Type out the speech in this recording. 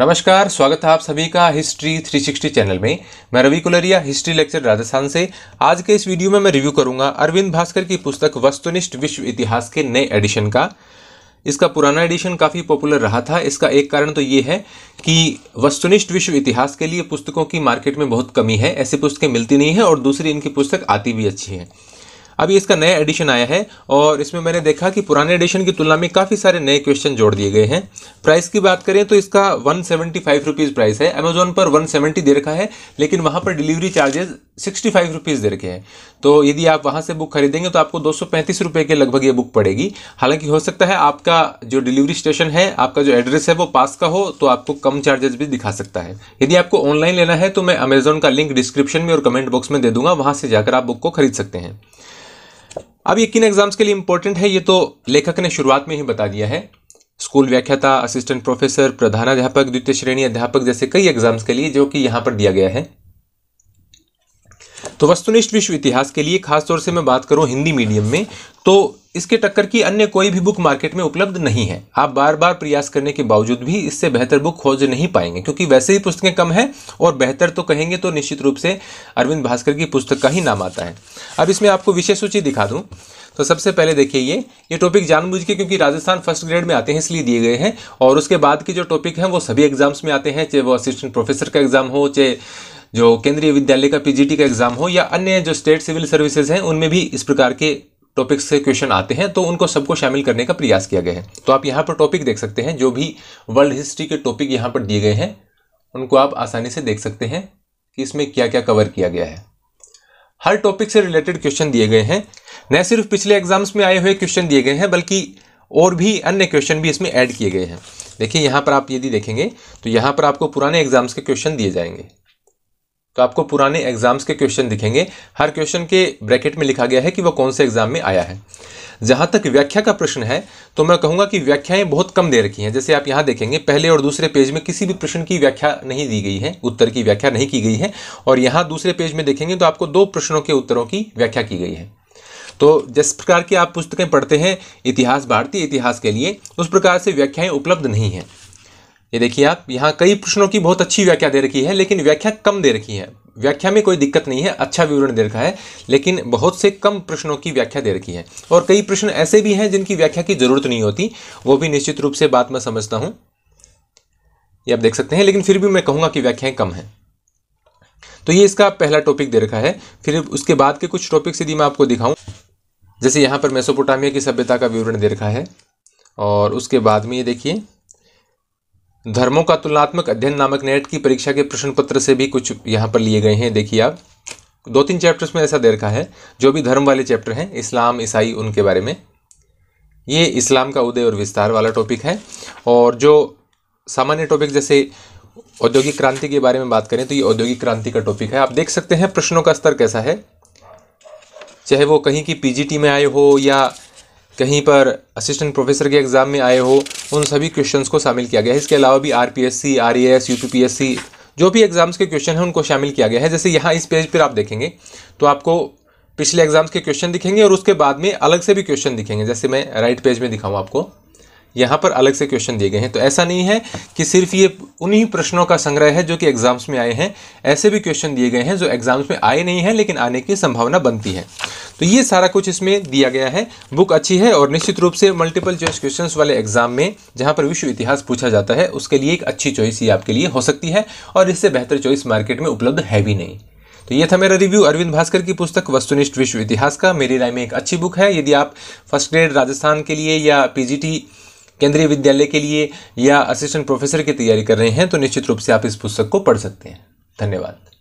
नमस्कार स्वागत है आप सभी का हिस्ट्री 360 चैनल में मैं रवि कुलरिया हिस्ट्री लेक्चर राजस्थान से आज के इस वीडियो में मैं रिव्यू करूंगा अरविंद भास्कर की पुस्तक वस्तुनिष्ठ विश्व इतिहास के नए एडिशन का इसका पुराना एडिशन काफ़ी पॉपुलर रहा था इसका एक कारण तो ये है कि वस्तुनिष्ठ विश्व इतिहास के लिए पुस्तकों की मार्केट में बहुत कमी है ऐसी पुस्तकें मिलती नहीं हैं और दूसरी इनकी पुस्तक आती भी अच्छी है अभी इसका नया एडिशन आया है और इसमें मैंने देखा कि पुराने एडिशन की तुलना में काफ़ी सारे नए क्वेश्चन जोड़ दिए गए हैं प्राइस की बात करें तो इसका one seventy five rupees price है अमेजोन पर वन दे रखा है लेकिन वहाँ पर delivery charges sixty five rupees दे रखे हैं तो यदि आप वहाँ से बुक खरीदेंगे तो आपको दो सौ पैंतीस रुपये के लगभग ये बुक पड़ेगी हालांकि हो सकता है आपका जो डिलीवरी स्टेशन है आपका जो एड्रेस है वो पास का हो तो आपको कम चार्जेस भी दिखा सकता है यदि आपको ऑनलाइन लेना है तो मैं अमेजोन का लिंक डिस्क्रिप्शन में और कमेंट बॉक्स में दे दूंगा वहाँ से जाकर आप बुक को खरीद सकते हैं अब ये किन एग्जाम्स के लिए इंपॉर्टेंट है ये तो लेखक ने शुरुआत में ही बता दिया है स्कूल व्याख्याता असिस्टेंट प्रोफेसर प्रधानाध्यापक द्वितीय श्रेणी अध्यापक जैसे कई एग्जाम्स के लिए जो कि यहाँ पर दिया गया है तो वस्तुनिष्ठ विश्व इतिहास के लिए खासतौर से मैं बात करूँ हिंदी मीडियम में तो इसके टक्कर की अन्य कोई भी बुक मार्केट में उपलब्ध नहीं है आप बार बार प्रयास करने के बावजूद भी इससे बेहतर बुक खोज नहीं पाएंगे क्योंकि वैसे ही पुस्तकें कम हैं और बेहतर तो कहेंगे तो निश्चित रूप से अरविंद भास्कर की पुस्तक का ही नाम आता है अब इसमें आपको विषय सूची दिखा दूँ तो सबसे पहले देखिए ये ये टॉपिक जानबूझ के क्योंकि राजस्थान फर्स्ट ग्रेड में आते हैं इसलिए दिए गए हैं और उसके बाद के जो टॉपिक हैं वो सभी एग्जाम्स में आते हैं चाहे वो असिस्टेंट प्रोफेसर का एग्जाम हो चाहे जो केंद्रीय विद्यालय का पीजीटी का एग्जाम हो या अन्य जो स्टेट सिविल सर्विसेज हैं उनमें भी इस प्रकार के टॉपिक्स से क्वेश्चन आते हैं तो उनको सबको शामिल करने का प्रयास किया गया है तो आप यहाँ पर टॉपिक देख सकते हैं जो भी वर्ल्ड हिस्ट्री के टॉपिक यहाँ पर दिए गए हैं उनको आप आसानी से देख सकते हैं कि इसमें क्या क्या कवर किया गया है हर टॉपिक से रिलेटेड क्वेश्चन दिए गए हैं न सिर्फ पिछले एग्जाम्स में आए हुए क्वेश्चन दिए गए हैं बल्कि और भी अन्य क्वेश्चन भी इसमें ऐड किए गए हैं देखिए यहाँ पर आप यदि देखेंगे तो यहाँ पर आपको पुराने एग्जाम्स के क्वेश्चन दिए जाएंगे तो आपको पुराने एग्जाम्स के क्वेश्चन दिखेंगे हर क्वेश्चन के ब्रैकेट में लिखा गया है कि वह कौन से एग्जाम में आया है जहाँ तक व्याख्या का प्रश्न है तो मैं कहूंगा कि व्याख्याएं बहुत कम दे रखी हैं जैसे आप यहाँ देखेंगे पहले और दूसरे पेज में किसी भी प्रश्न की व्याख्या नहीं दी गई है उत्तर की व्याख्या नहीं की गई है और यहाँ दूसरे पेज में देखेंगे तो आपको दो प्रश्नों के उत्तरों की व्याख्या की गई है तो जिस प्रकार की आप पुस्तकें पढ़ते हैं इतिहास भारतीय इतिहास के लिए उस प्रकार से व्याख्याएं उपलब्ध नहीं हैं ये देखिए आप यहाँ कई प्रश्नों की बहुत अच्छी व्याख्या दे रखी है लेकिन व्याख्या कम दे रखी है व्याख्या में कोई दिक्कत नहीं है अच्छा विवरण दे रखा है लेकिन बहुत से कम प्रश्नों की व्याख्या दे रखी है और कई प्रश्न ऐसे भी हैं जिनकी व्याख्या की जरूरत नहीं होती वो भी निश्चित रूप से बात मैं समझता हूँ ये आप देख सकते हैं लेकिन फिर भी मैं कहूँगा कि व्याख्याएं कम हैं तो ये इसका पहला टॉपिक दे रखा है फिर उसके बाद के कुछ टॉपिक यदि मैं आपको दिखाऊँ जैसे यहाँ पर मेसोपोटामिया की सभ्यता का विवरण दे रखा है और उसके बाद में ये देखिए धर्मों का तुलनात्मक अध्ययन नामक नेट की परीक्षा के प्रश्न पत्र से भी कुछ यहाँ पर लिए गए हैं देखिए आप दो तीन चैप्टर्स में ऐसा दे रखा है जो भी धर्म वाले चैप्टर हैं इस्लाम ईसाई उनके बारे में ये इस्लाम का उदय और विस्तार वाला टॉपिक है और जो सामान्य टॉपिक जैसे औद्योगिक क्रांति के बारे में बात करें तो ये औद्योगिक क्रांति का टॉपिक है आप देख सकते हैं प्रश्नों का स्तर कैसा है चाहे वो कहीं की पीजीटी में आए हो या कहीं पर असिस्टेंट प्रोफेसर के एग्ज़ाम में आए हो उन सभी क्वेश्चंस को शामिल किया गया है इसके अलावा भी आरपीएससी आरएएस यूपीपीएससी जो भी एग्ज़ाम्स के क्वेश्चन हैं उनको शामिल किया गया है जैसे यहाँ इस पेज पर आप देखेंगे तो आपको पिछले एग्ज़ाम्स के क्वेश्चन दिखेंगे और उसके बाद में अलग से भी क्वेश्चन दिखेंगे जैसे मैं राइट पेज में दिखाऊँ आपको यहाँ पर अलग से क्वेश्चन दिए गए हैं तो ऐसा नहीं है कि सिर्फ ये उन्हीं प्रश्नों का संग्रह है जो कि एग्ज़ाम्स में आए हैं ऐसे भी क्वेश्चन दिए गए हैं जो एग्ज़ाम्स में आए नहीं हैं लेकिन आने की संभावना बनती है तो ये सारा कुछ इसमें दिया गया है बुक अच्छी है और निश्चित रूप से मल्टीपल चॉइस क्वेश्चन वाले एग्जाम में जहाँ पर विश्व इतिहास पूछा जाता है उसके लिए एक अच्छी चॉइस ये आपके लिए हो सकती है और इससे बेहतर चॉइस मार्केट में उपलब्ध है भी नहीं तो ये था मेरा रिव्यू अरविंद भास्कर की पुस्तक वस्तुनिष्ठ विश्व इतिहास का मेरी राय में एक अच्छी बुक है यदि आप फर्स्ट ग्रेड राजस्थान के लिए या पीजीटी केंद्रीय विद्यालय के लिए या असिस्टेंट प्रोफेसर की तैयारी कर रहे हैं तो निश्चित रूप से आप इस पुस्तक को पढ़ सकते हैं धन्यवाद